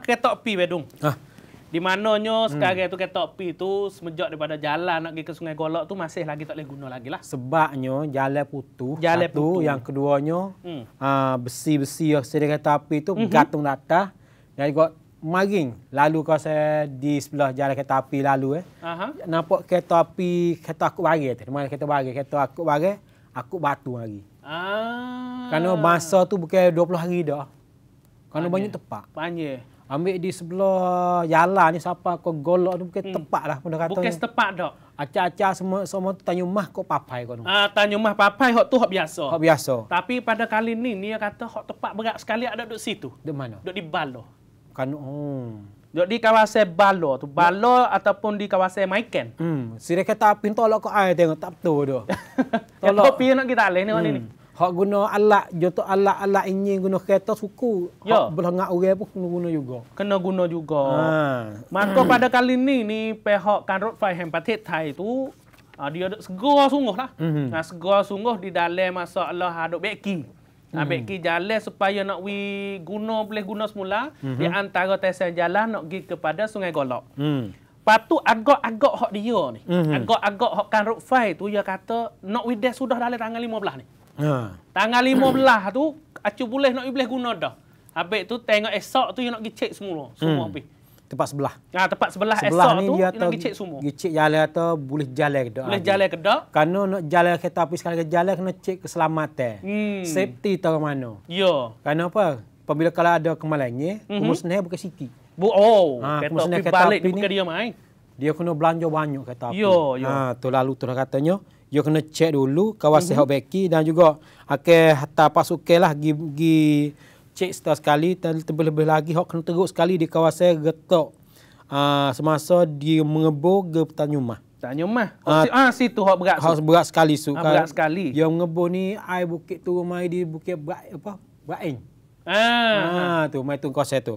ketok pi bedung. Ha. Ah. Di mananya sekarang hmm. tu ketok pi tu semenjak daripada jalan nak pergi ke Sungai Golok tu masih lagi tak boleh guna lagi lah. Sebabnya jalan putus. satu putus. Yang keduanya hmm. uh, besi-besi yang sedia kereta api tu hmm gantung atas. Dan juga maring lalu kau saya di sebelah jalan kereta api lalu eh. Aha. Nampak kereta api kereta aku bagi tu. Eh. Mana kereta bagi kereta aku bagi aku batu lagi. Ah. Kerana masa tu bukan 20 hari dah. Kalau Panye. banyak tepak. Panjir. Ambil di sebelah yala ni siapa kau golok tu bukan hmm. tepat lah pun kata. Bukan tepat dok. acah aca semua semua tu tanya mah kau papai kau tu. uh, tanya mah papai hok tu hok biasa. Hok biasa. Tapi pada kali ni dia kata hok tepat berat sekali ada duduk situ. Di mana? Duduk di Balo. Kan oh. Hmm. Duk di kawasan Balo tu. Balo hmm. ataupun di kawasan Maiken. Hmm. Sire kata pin tolak kau ai tengok tak betul dok. tolak. Kau pin nak kita alih ni hmm. ni. Hak guna alat, jatuh alat-alat ini guna kereta suku. Ya. Hak belengak orang pun kena guna juga. Kena guna juga. Ha. Maka pada kali ini, ni pihak kanrut faham patit Thai itu, ah, dia ada segera sungguh lah. Mm-hmm. Ah, segera sungguh di dalam masalah aduk beki. Mm-hmm. Beki jalan supaya nak we guna, boleh guna semula. Mm-hmm. Di antara tesan jalan nak pergi kepada Sungai Golok. Mm. Lepas tu agak-agak hak dia ni. Mm-hmm. Agak-agak hak kanrut fai tu dia kata nak we dah sudah dalam tanggal 15 ni. Ha. Tanggal belah tu acu boleh nak boleh guna dah. Habis tu tengok esok tu you nak gicik semula, semua hmm. habis. Tempat sebelah. Ha, tempat sebelah, sebelah esok tu you nak gicik semua. Gicik jalan atau boleh jalan ke dah. Boleh jalan ke dah. Karena nak jalan kereta api sekali ke jalan kena cek keselamatan. Hmm. Safety tu ke mana. Ya. Karena apa? Apabila kalau ada kemalangan, mm -hmm. umur bukan siti. Bu oh, ha, kereta api ni, bukan dia main. Dia kena belanja banyak kereta api. Ya, ya. Ha, tu lalu tu lah katanya dia kena check dulu kawasan mm-hmm. hot backy dan juga akan hantar pasukan lah gi gi check setiap sekali dan lebih-lebih lagi hok kena teruk sekali di kawasan getok uh, semasa dia mengebor ke Tanjumah. Tanjumah. Ah uh, uh, situ hok berat. Hok berat sekali suka. Ah, ha, berat sekali. Dia mengebor ni air bukit tu mai di bukit berat apa? Berat Ah, ha, ah. tu mai tu kau tu.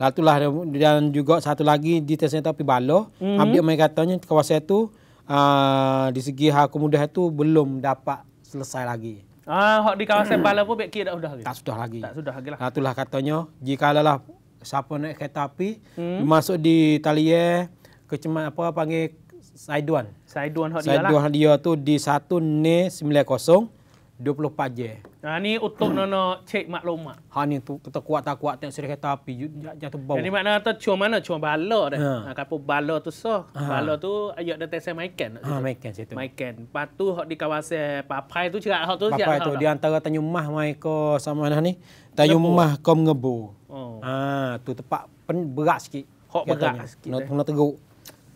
Lalu lah, lah dan juga satu lagi di tersentuh tapi balo. Mm-hmm. Ambil mai katanya kawasan tu Ah, di segi hak kemudahan itu belum dapat selesai lagi. Ah, di kawasan hmm. Pala pun baik kira dah sudah lagi. Tak sudah lagi. Tak sudah lagi lah. Ah, itulah katanya, jikalalah siapa naik kereta api hmm. masuk di talia kecemasan apa panggil side one. Side hak dia lah. Side dia tu di 1 Nei 90. 24 page. Ha ni untuk hmm. nono cek maklumat. Ha ni tu kita kuat tak kuat tak serik tapi jatuh bau. Ini makna tu cuma mana cuma bala dah. Ha, ha kapo bala tu so. Ha. Bala tu ayat dah tesai maikan. Ha maikan situ. Maikan. Patu hok di kawasan papai tu cerak hok tu siap. Papai tu di antara tanyumah maiko sama nah ni. Tanyumah kom ngebu. Oh. Ha tu tempat pen, berat sikit. Hok berat sikit. Nak teruk.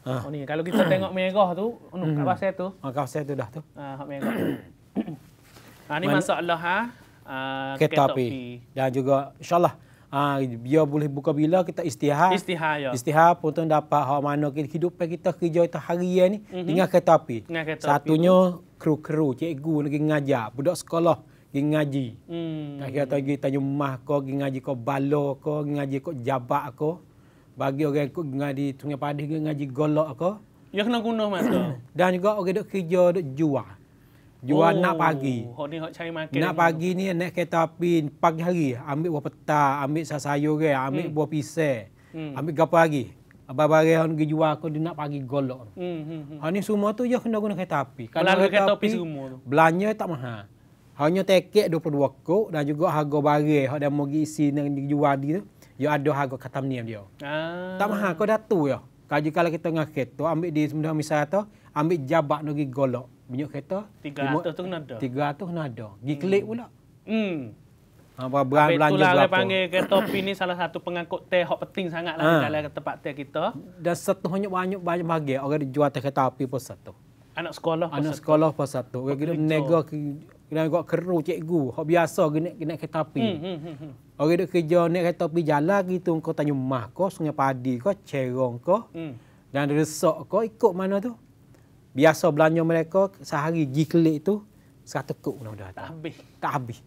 Ha. Oh, ni kalau kita tengok merah tu, anu hmm. kawasan tu. Ha kawasan tu dah tu. Ha hok merah. Ha, ini masalah ha? uh, kereta api. Dan juga insyaAllah uh, ha, dia boleh buka bila kita istihar. Istihar, ya. Istihar pun tu dapat hak mana kehidupan kita kerja kita hari ya ni mm -hmm. dengan kereta api. Dengan kereta Satunya kru-kru, cikgu lagi ngajar, budak sekolah pergi ngaji. Hmm. Tak kira lagi tanya mah ko, pergi ngaji ko balo ko, pergi ngaji ko jabak ko. Bagi orang ko ngaji tunggu padi, ngaji golok ko. Ya kena guna masa. Dan juga orang yang kerja, duk jual. Jual oh. nak pagi. Hok ni hok cari makan. Nak pagi ni naik kereta api pagi hari ambil buah peta, ambil sayur sayur ke, ambil hmm. buah pisang. Hmm. Ambil gapo lagi? Abang-abang yang pergi jual aku dia nak pagi golok. Hmm, hmm, hmm, Ha ni semua tu je kena guna kereta api. Kalau kereta, kereta api semua tu. Belanja tak mahal. Hanya tiket 22 kok dan juga harga barang hok dia mau pergi isi nak dijual dia. Ya ada harga kata dia. Ah. Tak mahal kau datu ya. Kalau kalau kita ngah kereta ambil di sebenarnya misalnya tu ambil jabak nak golok minyak kereta 300 tu kena ada. 300 kena ada. Gi hmm. klik pula. Hmm. Ha apa brand belanja lah berapa. Itulah panggil kereta pi ni salah satu pengangkut teh hok penting sangatlah ha. dalam tempat teh kita. Dan satu banyak banyak banyak bagi orang jual teh kereta api pun satu. Anak sekolah Anak satu. sekolah pun satu. Orang kena nego kena gua keru cikgu hok biasa gini kena kereta api. Hmm, hmm, hmm, hmm. Orang dia kerja naik kereta api jalan gitu kau tanya mah kau sungai padi kau cerong kau. Hmm. Dan resok kau ikut mana tu? biasa belanja mereka sehari gi kelik tu 100 kok mudah-mudahan. Tak habis. Tak habis.